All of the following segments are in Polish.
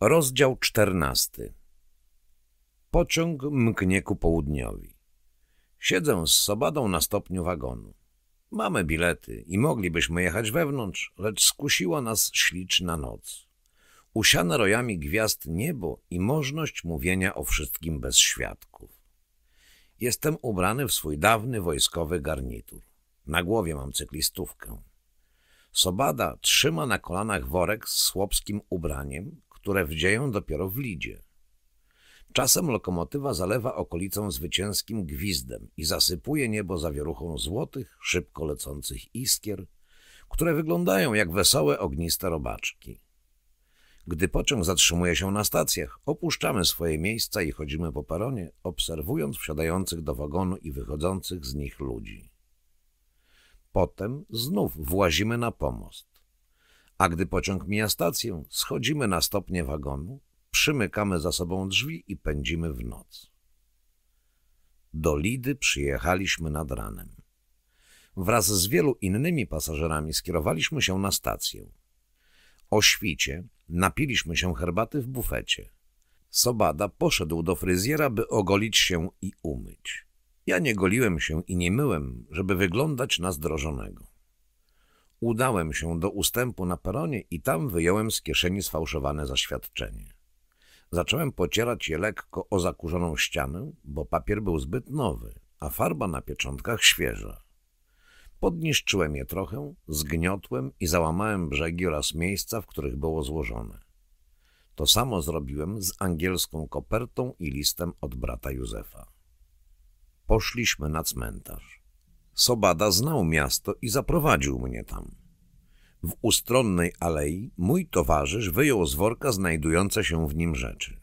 Rozdział czternasty Pociąg mknie ku południowi. Siedzę z Sobadą na stopniu wagonu. Mamy bilety i moglibyśmy jechać wewnątrz, lecz skusiła nas śliczna noc. Usiane rojami gwiazd niebo i możność mówienia o wszystkim bez świadków. Jestem ubrany w swój dawny wojskowy garnitur. Na głowie mam cyklistówkę. Sobada trzyma na kolanach worek z słopskim ubraniem, które wdzieją dopiero w lidzie. Czasem lokomotywa zalewa okolicą zwycięskim gwizdem i zasypuje niebo zawieruchą złotych, szybko lecących iskier, które wyglądają jak wesołe, ogniste robaczki. Gdy pociąg zatrzymuje się na stacjach, opuszczamy swoje miejsca i chodzimy po peronie, obserwując wsiadających do wagonu i wychodzących z nich ludzi. Potem znów włazimy na pomost. A gdy pociąg mija stację, schodzimy na stopnie wagonu, przymykamy za sobą drzwi i pędzimy w noc. Do Lidy przyjechaliśmy nad ranem. Wraz z wielu innymi pasażerami skierowaliśmy się na stację. O świcie napiliśmy się herbaty w bufecie. Sobada poszedł do fryzjera, by ogolić się i umyć. Ja nie goliłem się i nie myłem, żeby wyglądać na zdrożonego. Udałem się do ustępu na peronie i tam wyjąłem z kieszeni sfałszowane zaświadczenie. Zacząłem pocierać je lekko o zakurzoną ścianę, bo papier był zbyt nowy, a farba na pieczątkach świeża. Podniszczyłem je trochę, zgniotłem i załamałem brzegi oraz miejsca, w których było złożone. To samo zrobiłem z angielską kopertą i listem od brata Józefa. Poszliśmy na cmentarz. Sobada znał miasto i zaprowadził mnie tam. W ustronnej alei mój towarzysz wyjął z worka znajdujące się w nim rzeczy.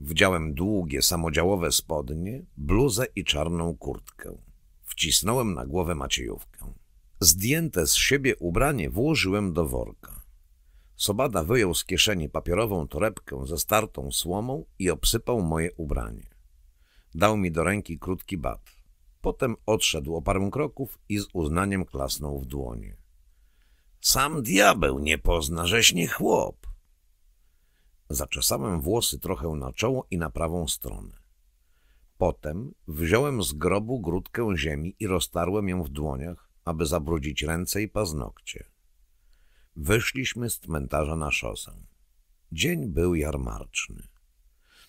Wdziałem długie, samodziałowe spodnie, bluzę i czarną kurtkę. Wcisnąłem na głowę Maciejówkę. Zdjęte z siebie ubranie włożyłem do worka. Sobada wyjął z kieszeni papierową torebkę ze startą słomą i obsypał moje ubranie. Dał mi do ręki krótki bat. Potem odszedł o parę kroków i z uznaniem klasnął w dłonie. Sam diabeł nie pozna, żeś nie chłop. Zaczesałem włosy trochę na czoło i na prawą stronę. Potem wziąłem z grobu grudkę ziemi i roztarłem ją w dłoniach, aby zabrudzić ręce i paznokcie. Wyszliśmy z cmentarza na szosę. Dzień był jarmarczny.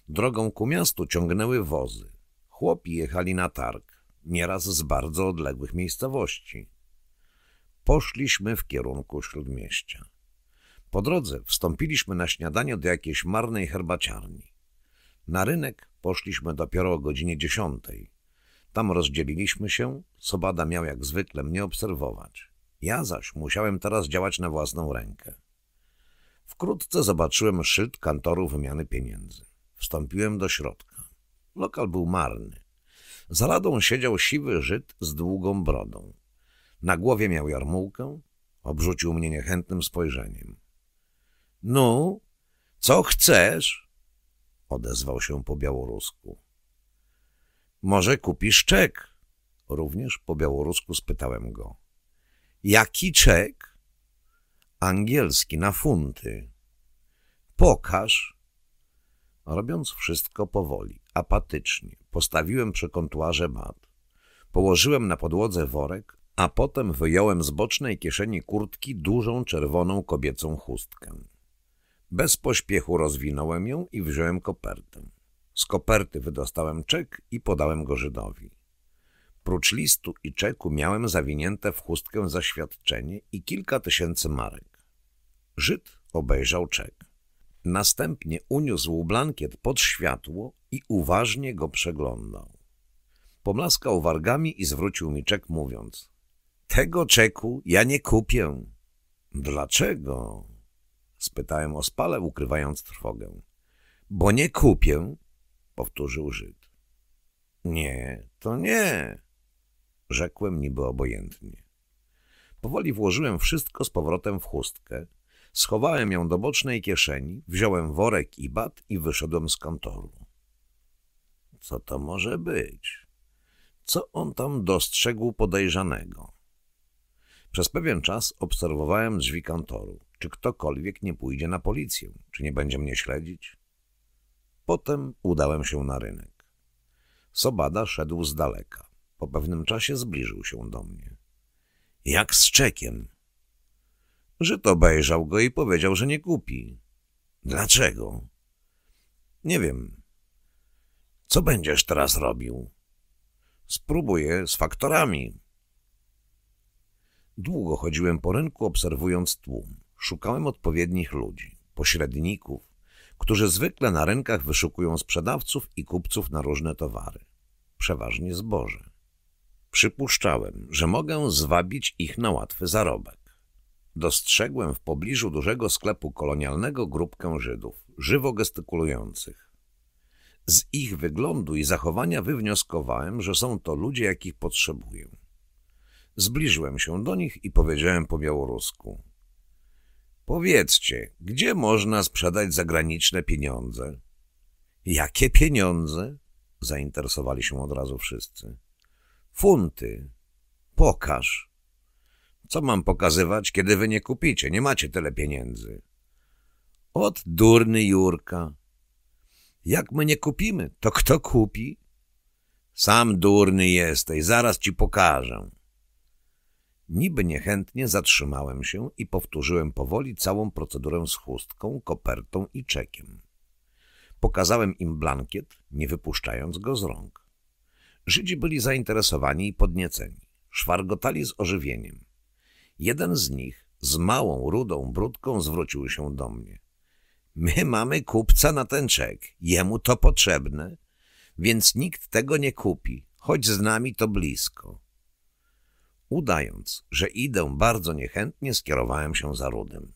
Drogą ku miastu ciągnęły wozy. Chłopi jechali na targ nieraz z bardzo odległych miejscowości. Poszliśmy w kierunku śródmieścia. Po drodze wstąpiliśmy na śniadanie do jakiejś marnej herbaciarni. Na rynek poszliśmy dopiero o godzinie dziesiątej. Tam rozdzieliliśmy się, Sobada miał jak zwykle mnie obserwować. Ja zaś musiałem teraz działać na własną rękę. Wkrótce zobaczyłem szyld kantoru wymiany pieniędzy. Wstąpiłem do środka. Lokal był marny. Za ladą siedział siwy Żyd z długą brodą. Na głowie miał jarmułkę, obrzucił mnie niechętnym spojrzeniem. — No, co chcesz? — odezwał się po białorusku. — Może kupisz czek? — również po białorusku spytałem go. — Jaki czek? — Angielski, na funty. — Pokaż Robiąc wszystko powoli, apatycznie, postawiłem przy kontuarze mat. Położyłem na podłodze worek, a potem wyjąłem z bocznej kieszeni kurtki dużą czerwoną kobiecą chustkę. Bez pośpiechu rozwinąłem ją i wziąłem kopertę. Z koperty wydostałem czek i podałem go Żydowi. Prócz listu i czeku miałem zawinięte w chustkę zaświadczenie i kilka tysięcy marek. Żyd obejrzał czek. Następnie uniósł blankiet pod światło i uważnie go przeglądał. Pomlaskał wargami i zwrócił mi czek, mówiąc – Tego czeku ja nie kupię. – Dlaczego? – spytałem o spale, ukrywając trwogę. – Bo nie kupię – powtórzył Żyd. – Nie, to nie – rzekłem niby obojętnie. Powoli włożyłem wszystko z powrotem w chustkę – Schowałem ją do bocznej kieszeni, wziąłem worek i bat i wyszedłem z kantoru. Co to może być? Co on tam dostrzegł podejrzanego? Przez pewien czas obserwowałem drzwi kantoru, czy ktokolwiek nie pójdzie na policję, czy nie będzie mnie śledzić. Potem udałem się na rynek. Sobada szedł z daleka. Po pewnym czasie zbliżył się do mnie. – Jak z czekiem – Żyd obejrzał go i powiedział, że nie kupi. Dlaczego? Nie wiem. Co będziesz teraz robił? Spróbuję z faktorami. Długo chodziłem po rynku, obserwując tłum. Szukałem odpowiednich ludzi, pośredników, którzy zwykle na rynkach wyszukują sprzedawców i kupców na różne towary, przeważnie zboże. Przypuszczałem, że mogę zwabić ich na łatwy zarobek dostrzegłem w pobliżu dużego sklepu kolonialnego grupkę Żydów, żywo gestykulujących. Z ich wyglądu i zachowania wywnioskowałem, że są to ludzie, jakich potrzebuję. Zbliżyłem się do nich i powiedziałem po białorusku. Powiedzcie, gdzie można sprzedać zagraniczne pieniądze? Jakie pieniądze? Zainteresowali się od razu wszyscy. Funty. Pokaż. Co mam pokazywać, kiedy wy nie kupicie? Nie macie tyle pieniędzy. Ot durny Jurka. Jak my nie kupimy, to kto kupi? Sam durny jesteś, zaraz ci pokażę. Niby niechętnie zatrzymałem się i powtórzyłem powoli całą procedurę z chustką, kopertą i czekiem. Pokazałem im blankiet, nie wypuszczając go z rąk. Żydzi byli zainteresowani i podnieceni. Szwargotali z ożywieniem. Jeden z nich z małą, rudą brudką zwrócił się do mnie. My mamy kupca na ten czek, jemu to potrzebne, więc nikt tego nie kupi, choć z nami to blisko. Udając, że idę bardzo niechętnie, skierowałem się za Rudym.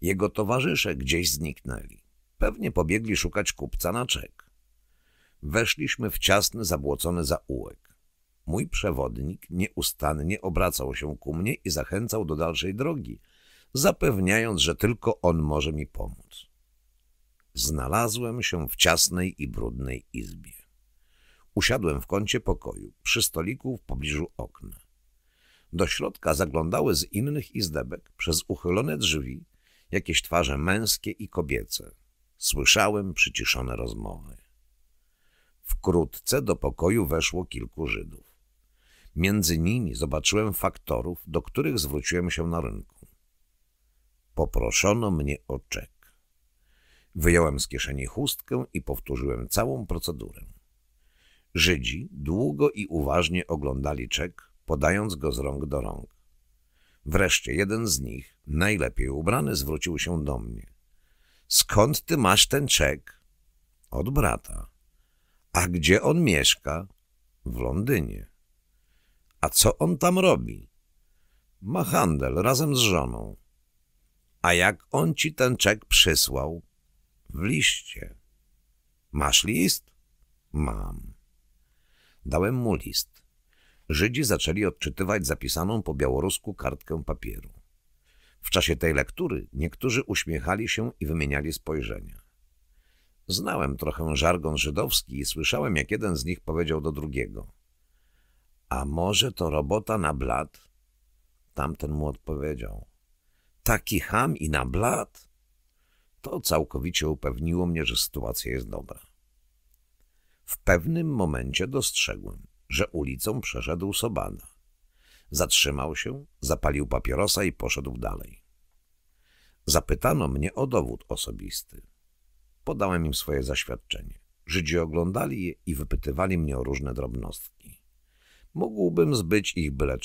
Jego towarzysze gdzieś zniknęli. Pewnie pobiegli szukać kupca na czek. Weszliśmy w ciasny, zabłocony zaułek. Mój przewodnik nieustannie obracał się ku mnie i zachęcał do dalszej drogi, zapewniając, że tylko on może mi pomóc. Znalazłem się w ciasnej i brudnej izbie. Usiadłem w kącie pokoju, przy stoliku w pobliżu okna. Do środka zaglądały z innych izdebek, przez uchylone drzwi, jakieś twarze męskie i kobiece. Słyszałem przyciszone rozmowy. Wkrótce do pokoju weszło kilku Żydów. Między nimi zobaczyłem faktorów, do których zwróciłem się na rynku. Poproszono mnie o czek. Wyjąłem z kieszeni chustkę i powtórzyłem całą procedurę. Żydzi długo i uważnie oglądali czek, podając go z rąk do rąk. Wreszcie jeden z nich, najlepiej ubrany, zwrócił się do mnie. – Skąd ty masz ten czek? – Od brata. – A gdzie on mieszka? – W Londynie. A co on tam robi? Ma handel razem z żoną. A jak on ci ten czek przysłał? W liście. Masz list? Mam. Dałem mu list. Żydzi zaczęli odczytywać zapisaną po białorusku kartkę papieru. W czasie tej lektury niektórzy uśmiechali się i wymieniali spojrzenia. Znałem trochę żargon żydowski i słyszałem, jak jeden z nich powiedział do drugiego – a może to robota na blat? Tamten mu odpowiedział. Taki ham i na blat? To całkowicie upewniło mnie, że sytuacja jest dobra. W pewnym momencie dostrzegłem, że ulicą przeszedł Sobada. Zatrzymał się, zapalił papierosa i poszedł dalej. Zapytano mnie o dowód osobisty. Podałem im swoje zaświadczenie. Żydzi oglądali je i wypytywali mnie o różne drobnostki. Mógłbym zbyć ich byle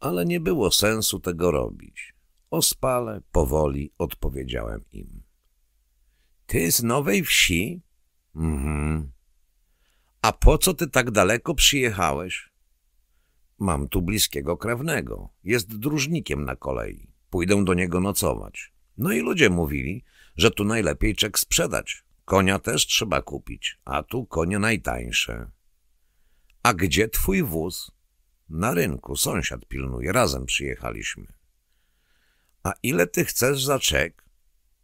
ale nie było sensu tego robić. Ospale, powoli odpowiedziałem im. Ty z Nowej Wsi? Mhm. A po co ty tak daleko przyjechałeś? Mam tu bliskiego krewnego. Jest dróżnikiem na kolei. Pójdę do niego nocować. No i ludzie mówili, że tu najlepiej czek sprzedać. Konia też trzeba kupić, a tu konie najtańsze. A gdzie twój wóz? Na rynku, sąsiad pilnuje, razem przyjechaliśmy. A ile ty chcesz za czek?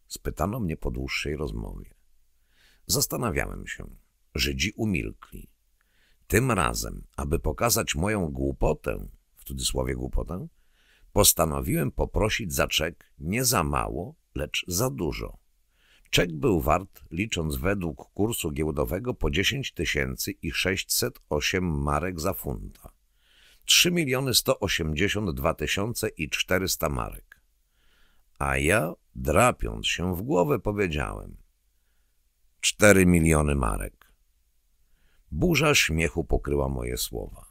Spytano mnie po dłuższej rozmowie. Zastanawiałem się. Żydzi umilkli. Tym razem, aby pokazać moją głupotę, w cudzysłowie głupotę, postanowiłem poprosić za czek nie za mało, lecz za dużo. Czek był wart, licząc według kursu giełdowego, po 10 tysięcy i 608 marek za funta. 3 miliony 182 tysiące i 400 marek. A ja, drapiąc się w głowę, powiedziałem 4 miliony marek. Burza śmiechu pokryła moje słowa.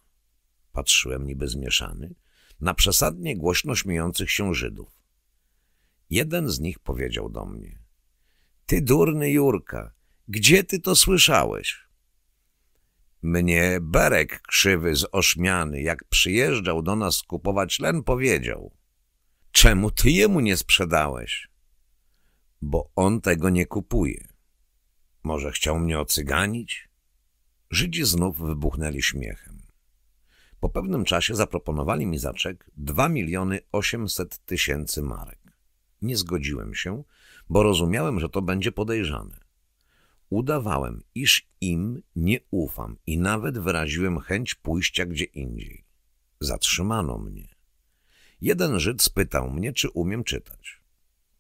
Patrzyłem niby zmieszany na przesadnie głośno śmiejących się Żydów. Jeden z nich powiedział do mnie – ty durny Jurka, gdzie ty to słyszałeś? Mnie Berek krzywy z Ośmiany, jak przyjeżdżał do nas kupować len, powiedział. Czemu ty jemu nie sprzedałeś? Bo on tego nie kupuje. Może chciał mnie ocyganić? Żydzi znów wybuchnęli śmiechem. Po pewnym czasie zaproponowali mi zaczek 2 miliony 800 tysięcy marek. Nie zgodziłem się, bo rozumiałem, że to będzie podejrzane. Udawałem, iż im nie ufam i nawet wyraziłem chęć pójścia gdzie indziej. Zatrzymano mnie. Jeden Żyd spytał mnie, czy umiem czytać.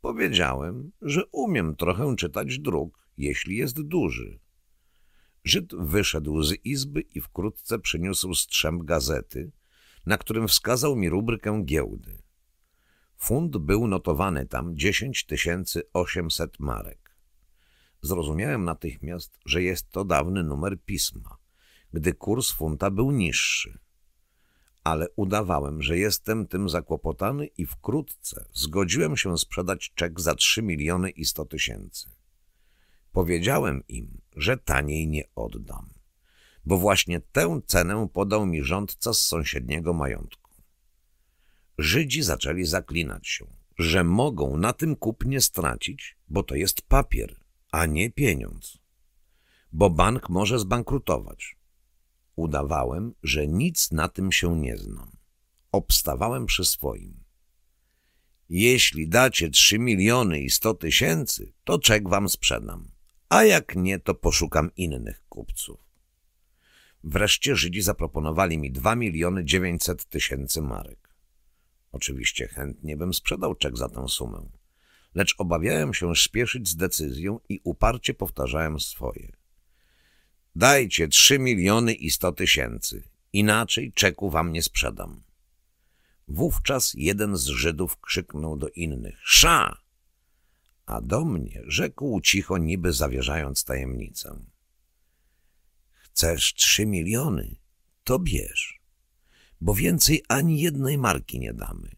Powiedziałem, że umiem trochę czytać druk, jeśli jest duży. Żyd wyszedł z izby i wkrótce przyniósł strzęp gazety, na którym wskazał mi rubrykę giełdy. Fund był notowany tam 10 800 marek. Zrozumiałem natychmiast, że jest to dawny numer pisma, gdy kurs funta był niższy. Ale udawałem, że jestem tym zakłopotany i wkrótce zgodziłem się sprzedać czek za 3 miliony i 100 tysięcy. Powiedziałem im, że taniej nie oddam, bo właśnie tę cenę podał mi rządca z sąsiedniego majątku. Żydzi zaczęli zaklinać się, że mogą na tym kupnie stracić, bo to jest papier, a nie pieniądz. Bo bank może zbankrutować. Udawałem, że nic na tym się nie znam. Obstawałem przy swoim. Jeśli dacie trzy miliony i sto tysięcy, to czek wam sprzedam, a jak nie, to poszukam innych kupców. Wreszcie Żydzi zaproponowali mi dwa miliony dziewięćset tysięcy marek. Oczywiście chętnie bym sprzedał czek za tę sumę, lecz obawiałem się spieszyć z decyzją i uparcie powtarzałem swoje. Dajcie trzy miliony i sto tysięcy, inaczej czeku wam nie sprzedam. Wówczas jeden z Żydów krzyknął do innych – Sza! A do mnie rzekł cicho, niby zawierzając tajemnicę. Chcesz trzy miliony? To bierz bo więcej ani jednej marki nie damy.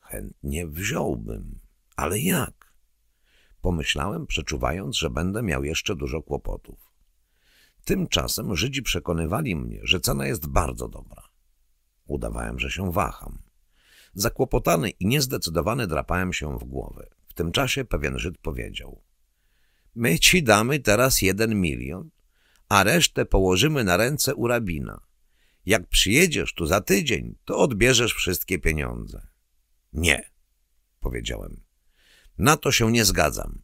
Chętnie wziąłbym, ale jak? Pomyślałem, przeczuwając, że będę miał jeszcze dużo kłopotów. Tymczasem Żydzi przekonywali mnie, że cena jest bardzo dobra. Udawałem, że się waham. Zakłopotany i niezdecydowany drapałem się w głowę. W tym czasie pewien Żyd powiedział – My ci damy teraz jeden milion, a resztę położymy na ręce u rabina – jak przyjedziesz tu za tydzień, to odbierzesz wszystkie pieniądze. Nie, powiedziałem. Na to się nie zgadzam.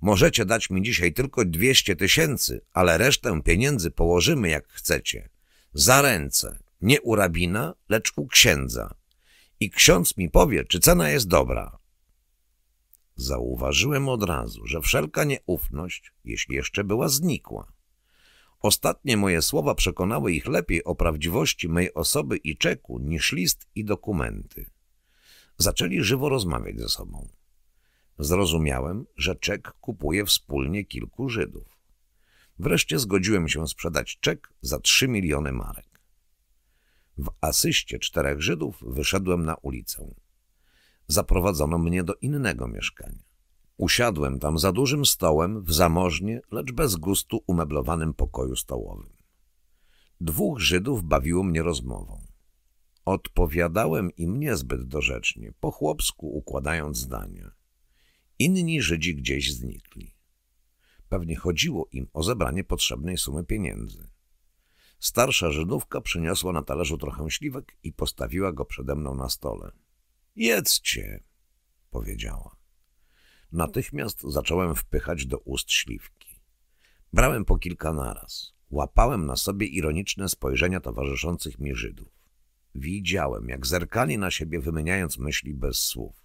Możecie dać mi dzisiaj tylko dwieście tysięcy, ale resztę pieniędzy położymy jak chcecie. Za ręce, nie u rabina, lecz u księdza. I ksiądz mi powie, czy cena jest dobra. Zauważyłem od razu, że wszelka nieufność, jeśli jeszcze była, znikła. Ostatnie moje słowa przekonały ich lepiej o prawdziwości mej osoby i czeku niż list i dokumenty. Zaczęli żywo rozmawiać ze sobą. Zrozumiałem, że czek kupuje wspólnie kilku Żydów. Wreszcie zgodziłem się sprzedać czek za trzy miliony marek. W asyście czterech Żydów wyszedłem na ulicę. Zaprowadzono mnie do innego mieszkania. Usiadłem tam za dużym stołem w zamożnie, lecz bez gustu umeblowanym pokoju stołowym. Dwóch Żydów bawiło mnie rozmową. Odpowiadałem im niezbyt dorzecznie, po chłopsku układając zdania. Inni Żydzi gdzieś znikli. Pewnie chodziło im o zebranie potrzebnej sumy pieniędzy. Starsza Żydówka przyniosła na talerzu trochę śliwek i postawiła go przede mną na stole. – Jedzcie – powiedziała. Natychmiast zacząłem wpychać do ust śliwki. Brałem po kilka naraz. Łapałem na sobie ironiczne spojrzenia towarzyszących mi Żydów. Widziałem, jak zerkali na siebie, wymieniając myśli bez słów.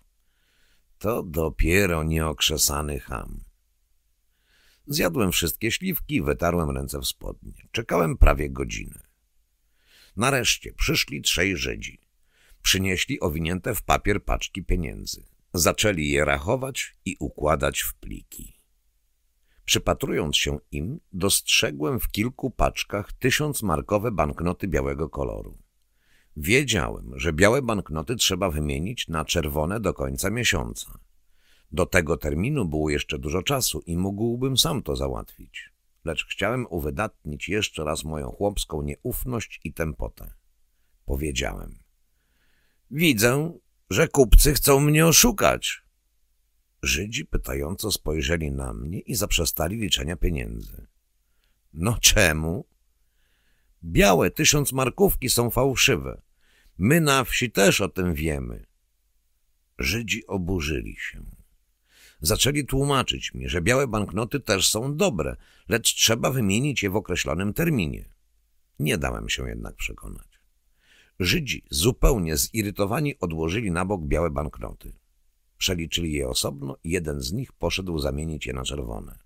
To dopiero nieokrzesany ham. Zjadłem wszystkie śliwki, wytarłem ręce w spodnie. Czekałem prawie godzinę. Nareszcie przyszli trzej Żydzi. Przynieśli owinięte w papier paczki pieniędzy. Zaczęli je rachować i układać w pliki. Przypatrując się im, dostrzegłem w kilku paczkach tysiącmarkowe banknoty białego koloru. Wiedziałem, że białe banknoty trzeba wymienić na czerwone do końca miesiąca. Do tego terminu było jeszcze dużo czasu i mógłbym sam to załatwić, lecz chciałem uwydatnić jeszcze raz moją chłopską nieufność i tempotę. Powiedziałem. Widzę, że kupcy chcą mnie oszukać. Żydzi pytająco spojrzeli na mnie i zaprzestali liczenia pieniędzy. No czemu? Białe tysiąc markówki są fałszywe. My na wsi też o tym wiemy. Żydzi oburzyli się. Zaczęli tłumaczyć mi, że białe banknoty też są dobre, lecz trzeba wymienić je w określonym terminie. Nie dałem się jednak przekonać. Żydzi, zupełnie zirytowani, odłożyli na bok białe banknoty. Przeliczyli je osobno i jeden z nich poszedł zamienić je na czerwone.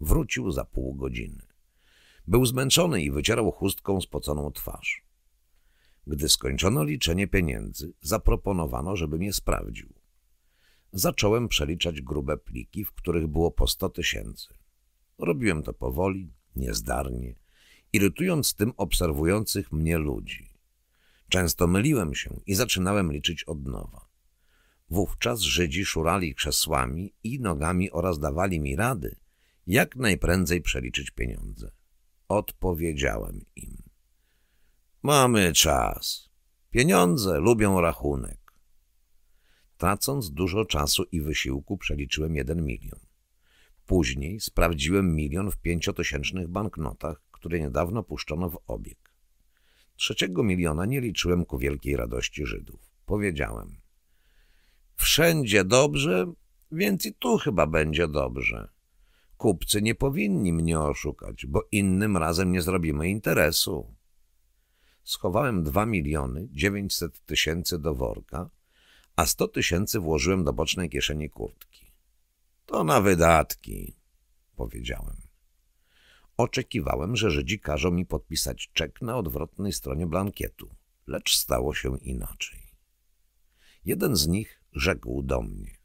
Wrócił za pół godziny. Był zmęczony i wycierał chustką spoconą twarz. Gdy skończono liczenie pieniędzy, zaproponowano, żebym je sprawdził. Zacząłem przeliczać grube pliki, w których było po sto tysięcy. Robiłem to powoli, niezdarnie, irytując tym obserwujących mnie ludzi. Często myliłem się i zaczynałem liczyć od nowa. Wówczas Żydzi szurali krzesłami i nogami oraz dawali mi rady, jak najprędzej przeliczyć pieniądze. Odpowiedziałem im. Mamy czas. Pieniądze lubią rachunek. Tracąc dużo czasu i wysiłku przeliczyłem jeden milion. Później sprawdziłem milion w pięciotysięcznych banknotach, które niedawno puszczono w obieg. Trzeciego miliona nie liczyłem ku wielkiej radości Żydów. Powiedziałem. Wszędzie dobrze, więc i tu chyba będzie dobrze. Kupcy nie powinni mnie oszukać, bo innym razem nie zrobimy interesu. Schowałem dwa miliony dziewięćset tysięcy do worka, a sto tysięcy włożyłem do bocznej kieszeni kurtki. To na wydatki, powiedziałem. Oczekiwałem, że Żydzi każą mi podpisać czek na odwrotnej stronie blankietu, lecz stało się inaczej. Jeden z nich rzekł do mnie.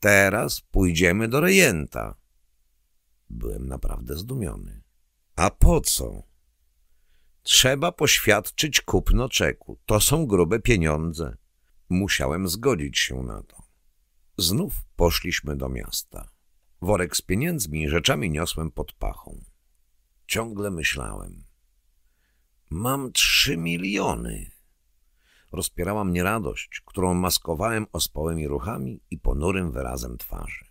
Teraz pójdziemy do rejenta. Byłem naprawdę zdumiony. A po co? Trzeba poświadczyć kupno czeku. To są grube pieniądze. Musiałem zgodzić się na to. Znów poszliśmy do miasta. Worek z pieniędzmi i rzeczami niosłem pod pachą. Ciągle myślałem. Mam trzy miliony. Rozpierała mnie radość, którą maskowałem ospałymi ruchami i ponurym wyrazem twarzy.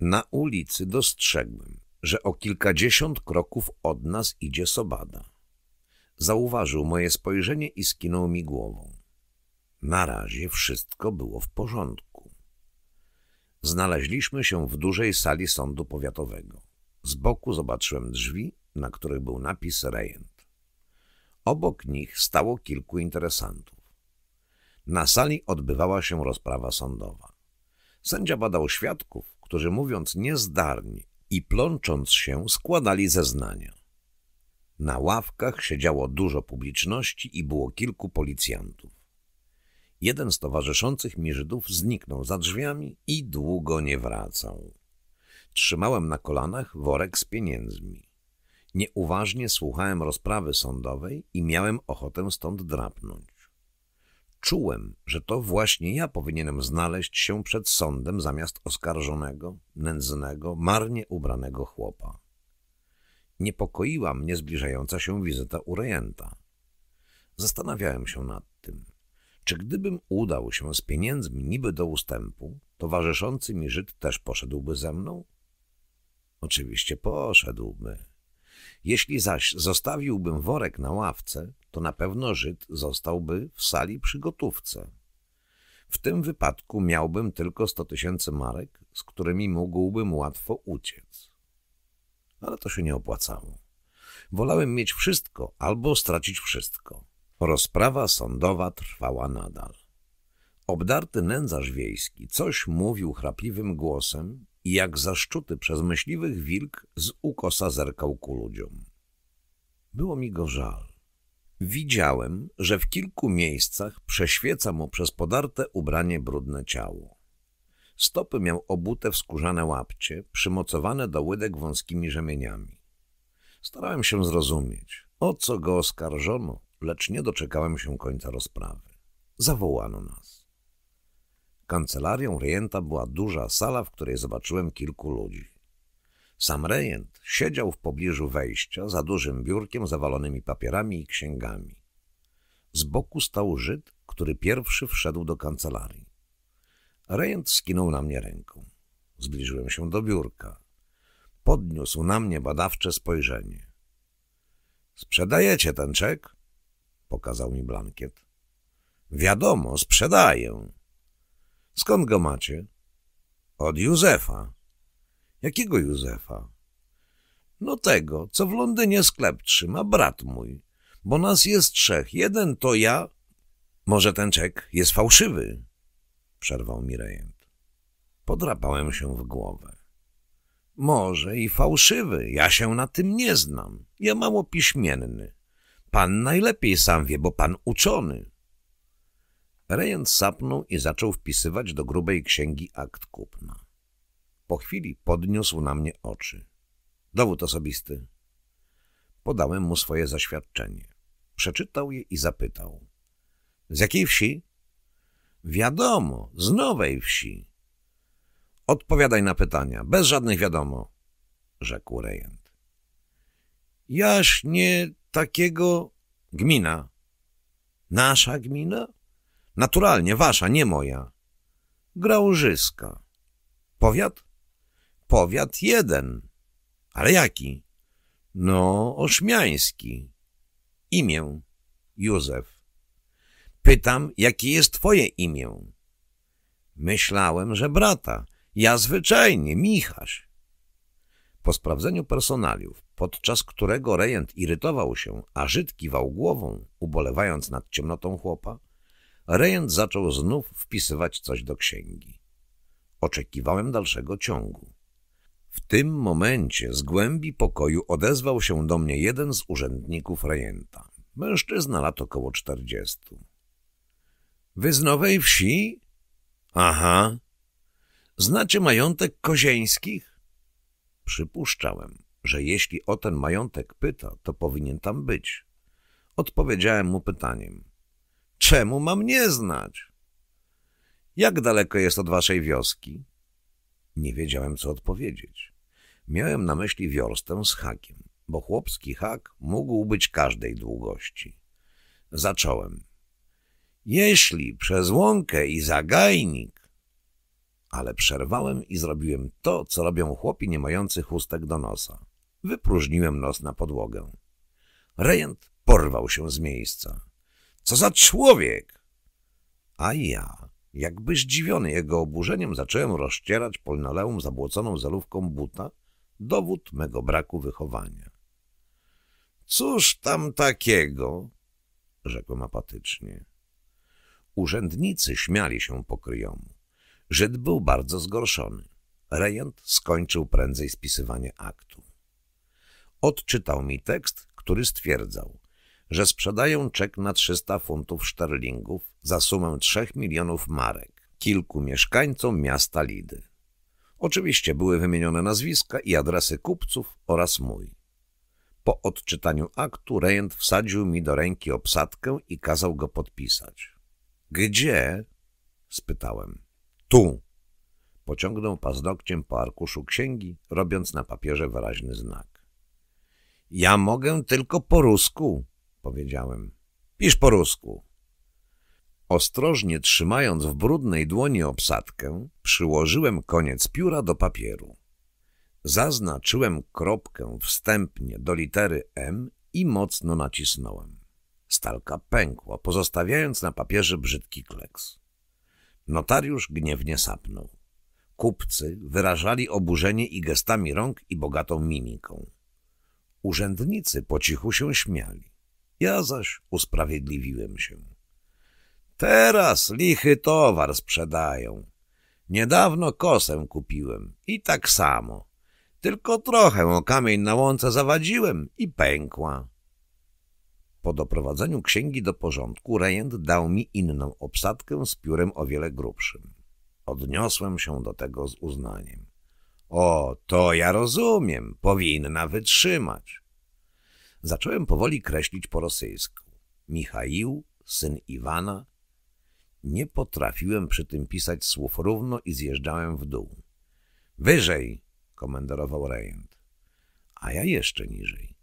Na ulicy dostrzegłem, że o kilkadziesiąt kroków od nas idzie Sobada. Zauważył moje spojrzenie i skinął mi głową. Na razie wszystko było w porządku. Znaleźliśmy się w dużej sali sądu powiatowego. Z boku zobaczyłem drzwi, na których był napis rejent. Obok nich stało kilku interesantów. Na sali odbywała się rozprawa sądowa. Sędzia badał świadków, którzy mówiąc niezdarni i plącząc się składali zeznania. Na ławkach siedziało dużo publiczności i było kilku policjantów. Jeden z towarzyszących mi Żydów zniknął za drzwiami i długo nie wracał. Trzymałem na kolanach worek z pieniędzmi. Nieuważnie słuchałem rozprawy sądowej i miałem ochotę stąd drapnąć. Czułem, że to właśnie ja powinienem znaleźć się przed sądem zamiast oskarżonego, nędznego, marnie ubranego chłopa. Niepokoiła mnie zbliżająca się wizyta u rejenta. Zastanawiałem się nad tym. Czy gdybym udał się z pieniędzmi niby do ustępu, towarzyszący mi Żyd też poszedłby ze mną? Oczywiście poszedłby. Jeśli zaś zostawiłbym worek na ławce, to na pewno Żyd zostałby w sali przy gotówce. W tym wypadku miałbym tylko sto tysięcy marek, z którymi mógłbym łatwo uciec. Ale to się nie opłacało. Wolałem mieć wszystko albo stracić wszystko. Rozprawa sądowa trwała nadal. Obdarty nędzarz wiejski coś mówił chrapliwym głosem i jak zaszczuty przez myśliwych wilk z ukosa zerkał ku ludziom. Było mi go żal. Widziałem, że w kilku miejscach prześwieca mu przez podarte ubranie brudne ciało. Stopy miał obute w skórzane łapcie, przymocowane do łydek wąskimi rzemieniami. Starałem się zrozumieć, o co go oskarżono, lecz nie doczekałem się końca rozprawy. Zawołano nas. Kancelarią rejenta była duża sala, w której zobaczyłem kilku ludzi. Sam rejent siedział w pobliżu wejścia za dużym biurkiem zawalonymi papierami i księgami. Z boku stał Żyd, który pierwszy wszedł do kancelarii. Rejent skinął na mnie ręką. Zbliżyłem się do biurka. Podniósł na mnie badawcze spojrzenie. — Sprzedajecie ten czek? pokazał mi blankiet. Wiadomo, sprzedaję. Skąd go macie? Od Józefa. Jakiego Józefa? No tego, co w Londynie sklep trzyma, brat mój. Bo nas jest trzech. Jeden to ja. Może ten czek jest fałszywy? Przerwał mi rejent. Podrapałem się w głowę. Może i fałszywy, ja się na tym nie znam. Ja mało piśmienny. Pan najlepiej sam wie, bo pan uczony. Rejent sapnął i zaczął wpisywać do grubej księgi akt kupna. Po chwili podniósł na mnie oczy. Dowód osobisty. Podałem mu swoje zaświadczenie. Przeczytał je i zapytał. Z jakiej wsi? Wiadomo, z nowej wsi. Odpowiadaj na pytania, bez żadnych wiadomo, rzekł rejent. Jaśnie takiego gmina. Nasza gmina? Naturalnie, wasza, nie moja. Grałżyska. Powiat? Powiat jeden. Ale jaki? No, ośmiański. Imię? Józef. Pytam, jakie jest twoje imię? Myślałem, że brata. Ja zwyczajnie, Michaś. Po sprawdzeniu personaliów, podczas którego rejent irytował się, a Żyd kiwał głową, ubolewając nad ciemnotą chłopa, rejent zaczął znów wpisywać coś do księgi. Oczekiwałem dalszego ciągu. W tym momencie z głębi pokoju odezwał się do mnie jeden z urzędników rejenta. Mężczyzna lat około czterdziestu. — Wy z Nowej Wsi? — Aha. — Znacie majątek Kozieńskich? Przypuszczałem, że jeśli o ten majątek pyta, to powinien tam być. Odpowiedziałem mu pytaniem. Czemu mam nie znać? Jak daleko jest od waszej wioski? Nie wiedziałem, co odpowiedzieć. Miałem na myśli wiorstę z hakiem, bo chłopski hak mógł być każdej długości. Zacząłem. Jeśli przez łąkę i zagajnik ale przerwałem i zrobiłem to, co robią chłopi nie mający chustek do nosa. Wypróżniłem nos na podłogę. Rejent porwał się z miejsca. Co za człowiek! A ja, jakby zdziwiony jego oburzeniem, zacząłem rozcierać polnoleum zabłoconą zalówką buta, dowód mego braku wychowania. Cóż tam takiego? rzekłem apatycznie. Urzędnicy śmiali się pokryjomu. Żyd był bardzo zgorszony. Rejent skończył prędzej spisywanie aktu. Odczytał mi tekst, który stwierdzał, że sprzedają czek na 300 funtów szterlingów za sumę 3 milionów marek kilku mieszkańcom miasta Lidy. Oczywiście były wymienione nazwiska i adresy kupców oraz mój. Po odczytaniu aktu rejent wsadził mi do ręki obsadkę i kazał go podpisać. – Gdzie? – spytałem. Tu! Pociągnął paznokciem po arkuszu księgi, robiąc na papierze wyraźny znak. Ja mogę tylko po rusku, powiedziałem. Pisz po rusku. Ostrożnie trzymając w brudnej dłoni obsadkę, przyłożyłem koniec pióra do papieru. Zaznaczyłem kropkę wstępnie do litery M i mocno nacisnąłem. Stalka pękła, pozostawiając na papierze brzydki kleks. Notariusz gniewnie sapnął. Kupcy wyrażali oburzenie i gestami rąk i bogatą mimiką. Urzędnicy po cichu się śmiali. Ja zaś usprawiedliwiłem się. Teraz lichy towar sprzedają. Niedawno kosę kupiłem i tak samo. Tylko trochę o kamień na łące zawadziłem i pękła. Po doprowadzeniu księgi do porządku rejent dał mi inną obsadkę z piórem o wiele grubszym. Odniosłem się do tego z uznaniem. O, to ja rozumiem, powinna wytrzymać. Zacząłem powoli kreślić po rosyjsku. Michaił, syn Iwana. Nie potrafiłem przy tym pisać słów równo i zjeżdżałem w dół. Wyżej, komenderował rejent. A ja jeszcze niżej.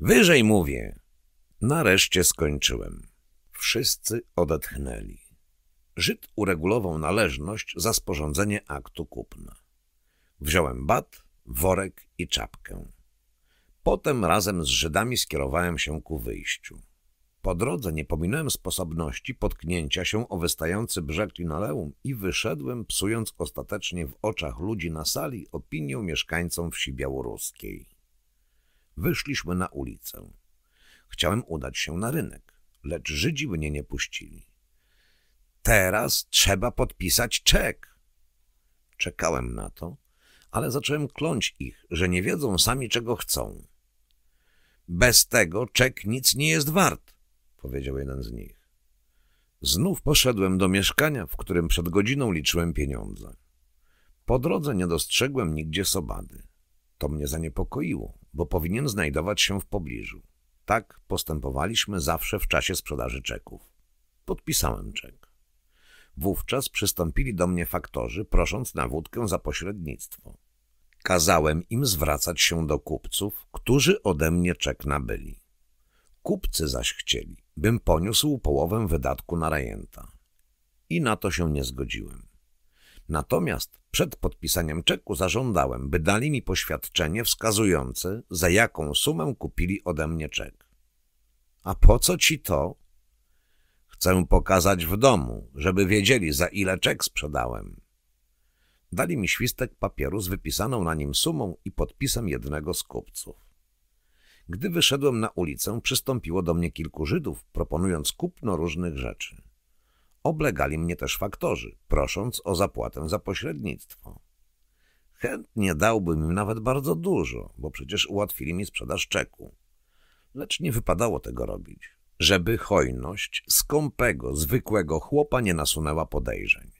Wyżej mówię, Nareszcie skończyłem. Wszyscy odetchnęli. Żyd uregulował należność za sporządzenie aktu kupna. Wziąłem bat, worek i czapkę. Potem razem z Żydami skierowałem się ku wyjściu. Po drodze nie pominąłem sposobności potknięcia się o wystający brzeg linoleum i wyszedłem, psując ostatecznie w oczach ludzi na sali opinię mieszkańcom wsi białoruskiej. Wyszliśmy na ulicę. Chciałem udać się na rynek, lecz Żydzi mnie nie puścili. Teraz trzeba podpisać czek. Czekałem na to, ale zacząłem kląć ich, że nie wiedzą sami, czego chcą. Bez tego czek nic nie jest wart, powiedział jeden z nich. Znów poszedłem do mieszkania, w którym przed godziną liczyłem pieniądze. Po drodze nie dostrzegłem nigdzie sobady. To mnie zaniepokoiło, bo powinien znajdować się w pobliżu. Tak postępowaliśmy zawsze w czasie sprzedaży czeków. Podpisałem czek. Wówczas przystąpili do mnie faktorzy, prosząc na wódkę za pośrednictwo. Kazałem im zwracać się do kupców, którzy ode mnie czek nabyli. Kupcy zaś chcieli, bym poniósł połowę wydatku na rejenta. I na to się nie zgodziłem. Natomiast przed podpisaniem czeku zażądałem, by dali mi poświadczenie wskazujące, za jaką sumę kupili ode mnie czek. A po co ci to? Chcę pokazać w domu, żeby wiedzieli, za ile czek sprzedałem. Dali mi świstek papieru z wypisaną na nim sumą i podpisem jednego z kupców. Gdy wyszedłem na ulicę, przystąpiło do mnie kilku Żydów, proponując kupno różnych rzeczy. Oblegali mnie też faktorzy, prosząc o zapłatę za pośrednictwo. Chętnie dałbym im nawet bardzo dużo, bo przecież ułatwili mi sprzedaż czeku lecz nie wypadało tego robić, żeby hojność skąpego, zwykłego chłopa nie nasunęła podejrzeń.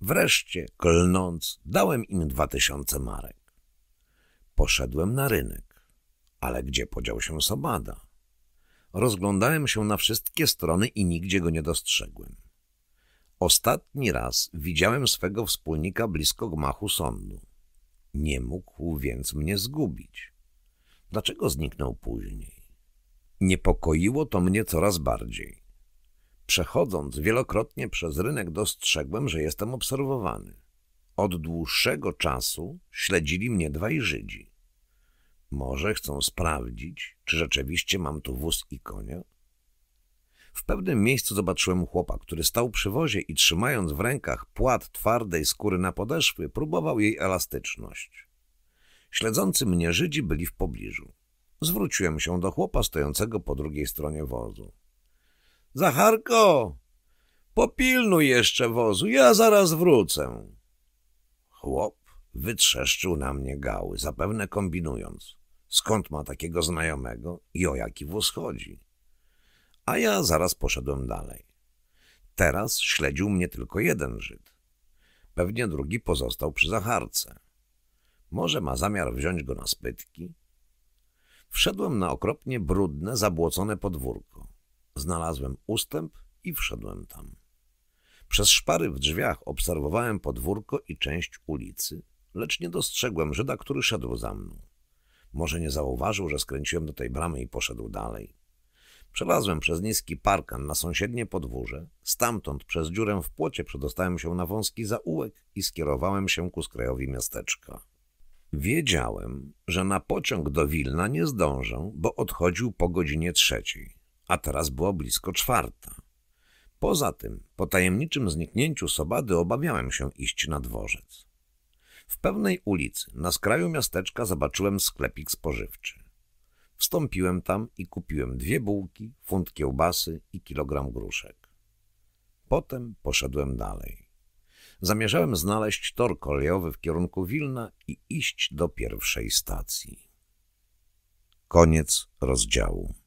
Wreszcie, klnąc, dałem im dwa tysiące marek. Poszedłem na rynek, ale gdzie podział się Sobada? Rozglądałem się na wszystkie strony i nigdzie go nie dostrzegłem. Ostatni raz widziałem swego wspólnika blisko gmachu sądu. Nie mógł więc mnie zgubić. Dlaczego zniknął później? Niepokoiło to mnie coraz bardziej. Przechodząc wielokrotnie przez rynek dostrzegłem, że jestem obserwowany. Od dłuższego czasu śledzili mnie dwaj Żydzi. Może chcą sprawdzić, czy rzeczywiście mam tu wóz i konia? W pewnym miejscu zobaczyłem chłopa, który stał przy wozie i trzymając w rękach płat twardej skóry na podeszwy, próbował jej elastyczność. Śledzący mnie Żydzi byli w pobliżu. Zwróciłem się do chłopa stojącego po drugiej stronie wozu. — Zacharko, popilnuj jeszcze wozu, ja zaraz wrócę. Chłop wytrzeszczył na mnie gały, zapewne kombinując, skąd ma takiego znajomego i o jaki wóz chodzi. A ja zaraz poszedłem dalej. Teraz śledził mnie tylko jeden Żyd. Pewnie drugi pozostał przy Zacharce. Może ma zamiar wziąć go na spytki? Wszedłem na okropnie brudne, zabłocone podwórko. Znalazłem ustęp i wszedłem tam. Przez szpary w drzwiach obserwowałem podwórko i część ulicy, lecz nie dostrzegłem Żyda, który szedł za mną. Może nie zauważył, że skręciłem do tej bramy i poszedł dalej. Przelazłem przez niski parkan na sąsiednie podwórze, stamtąd przez dziurę w płocie przedostałem się na wąski zaułek i skierowałem się ku skrajowi miasteczka. Wiedziałem, że na pociąg do Wilna nie zdążę, bo odchodził po godzinie trzeciej, a teraz było blisko czwarta. Poza tym, po tajemniczym zniknięciu Sobady obawiałem się iść na dworzec. W pewnej ulicy, na skraju miasteczka, zobaczyłem sklepik spożywczy. Wstąpiłem tam i kupiłem dwie bułki, funt kiełbasy i kilogram gruszek. Potem poszedłem dalej. Zamierzałem znaleźć tor kolejowy w kierunku Wilna i iść do pierwszej stacji. Koniec rozdziału.